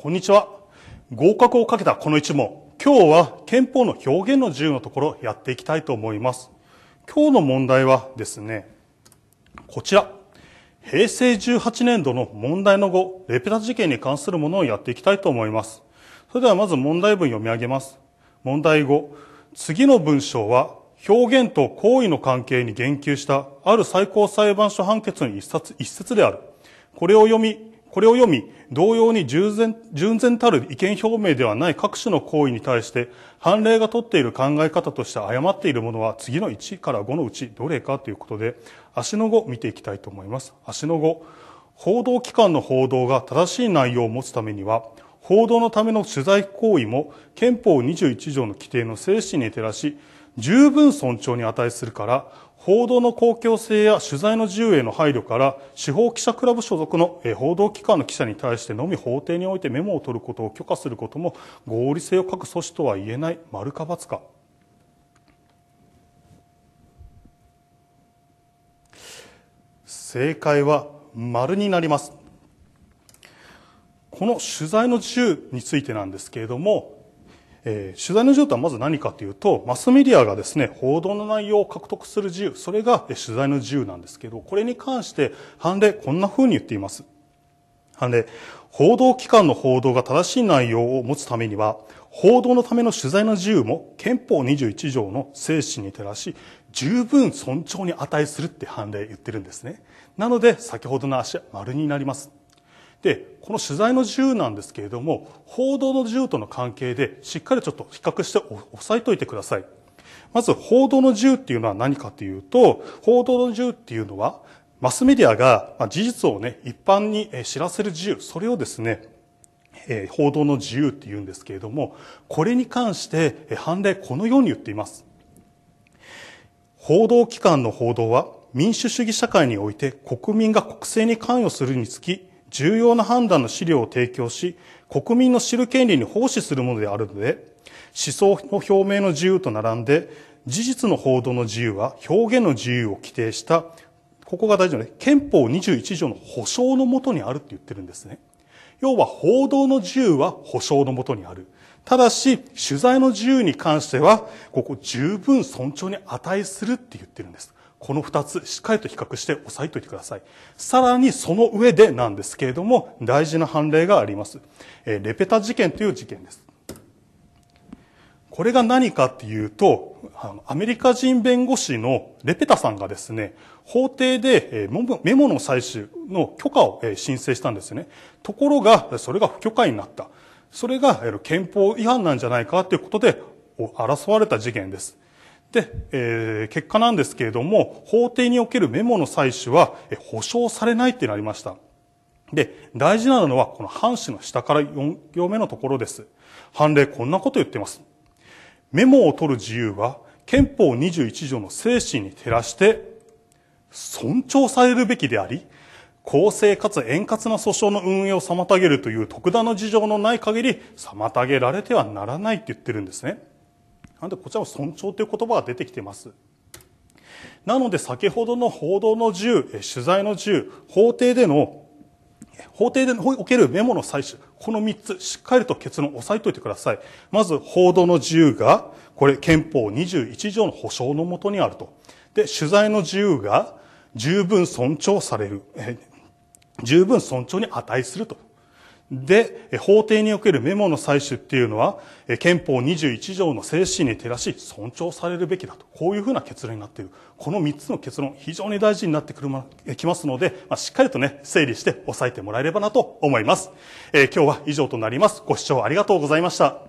こんにちは。合格をかけたこの一問。今日は憲法の表現の自由のところやっていきたいと思います。今日の問題はですね、こちら。平成18年度の問題の後、レペラ事件に関するものをやっていきたいと思います。それではまず問題文読み上げます。問題5。次の文章は表現と行為の関係に言及したある最高裁判所判決の一冊一節である。これを読み、これを読み、同様に従前従前たる意見表明ではない各種の行為に対して、判例がとっている考え方として誤っているものは、次の1から5のうちどれかということで、足の5見ていきたいと思います。足の5。報道機関の報道が正しい内容を持つためには、報道のための取材行為も憲法21条の規定の精神に照らし、十分尊重に値するから、報道の公共性や取材の自由への配慮から司法記者クラブ所属の報道機関の記者に対してのみ法廷においてメモを取ることを許可することも合理性を欠く措置とは言えない丸か×か正解は丸になりますこの取材の自由についてなんですけれどもえー、取材の自由とはまず何かというと、マスメディアがですね、報道の内容を獲得する自由、それが、えー、取材の自由なんですけど、これに関して、判例、こんな風に言っています。判例、報道機関の報道が正しい内容を持つためには、報道のための取材の自由も憲法21条の精神に照らし、十分尊重に値するって判例言ってるんですね。なので、先ほどの足、丸になります。で、この取材の自由なんですけれども報道の自由との関係でしっかりちょっと比較して押さえておいてくださいまず報道の自由っていうのは何かというと報道の自由っていうのはマスメディアが事実を、ね、一般に知らせる自由それをですね報道の自由っていうんですけれどもこれに関して判例このように言っています報道機関の報道は民主主義社会において国民が国政に関与するにつき重要な判断の資料を提供し、国民の知る権利に奉仕するものであるので、思想の表明の自由と並んで、事実の報道の自由は表現の自由を規定した、ここが大事なので、憲法21条の保障のもとにあるって言ってるんですね。要は報道の自由は保障のもとにある。ただし、取材の自由に関しては、ここ十分尊重に値するって言ってるんです。この二つ、しっかりと比較して押さえておいてください。さらにその上でなんですけれども、大事な判例があります。えレペタ事件という事件です。これが何かっていうと、あのアメリカ人弁護士のレペタさんがですね、法廷でメモの採取の許可を申請したんですね。ところが、それが不許可になった。それが憲法違反なんじゃないかということで争われた事件です。で、えー、結果なんですけれども、法廷におけるメモの採取は、えー、保証されないってなりました。で、大事なのは、この半紙の下から4行目のところです。判例こんなこと言ってます。メモを取る自由は、憲法21条の精神に照らして、尊重されるべきであり、公正かつ円滑な訴訟の運営を妨げるという特段の事情のない限り、妨げられてはならないって言ってるんですね。なのでこちらも尊重という言葉が出てきています。なので先ほどの報道の自由、取材の自由、法廷での、法廷でおけるメモの採取、この3つ、しっかりと結論を押さえておいてください。まず、報道の自由が、これ憲法21条の保障のもとにあると。で、取材の自由が十分尊重される。十分尊重に値すると。で、法廷におけるメモの採取っていうのは、憲法21条の精神に照らし尊重されるべきだと、こういうふうな結論になっている。この3つの結論、非常に大事になってくる、きますので、まあ、しっかりとね、整理して押さえてもらえればなと思います。えー、今日は以上となります。ご視聴ありがとうございました。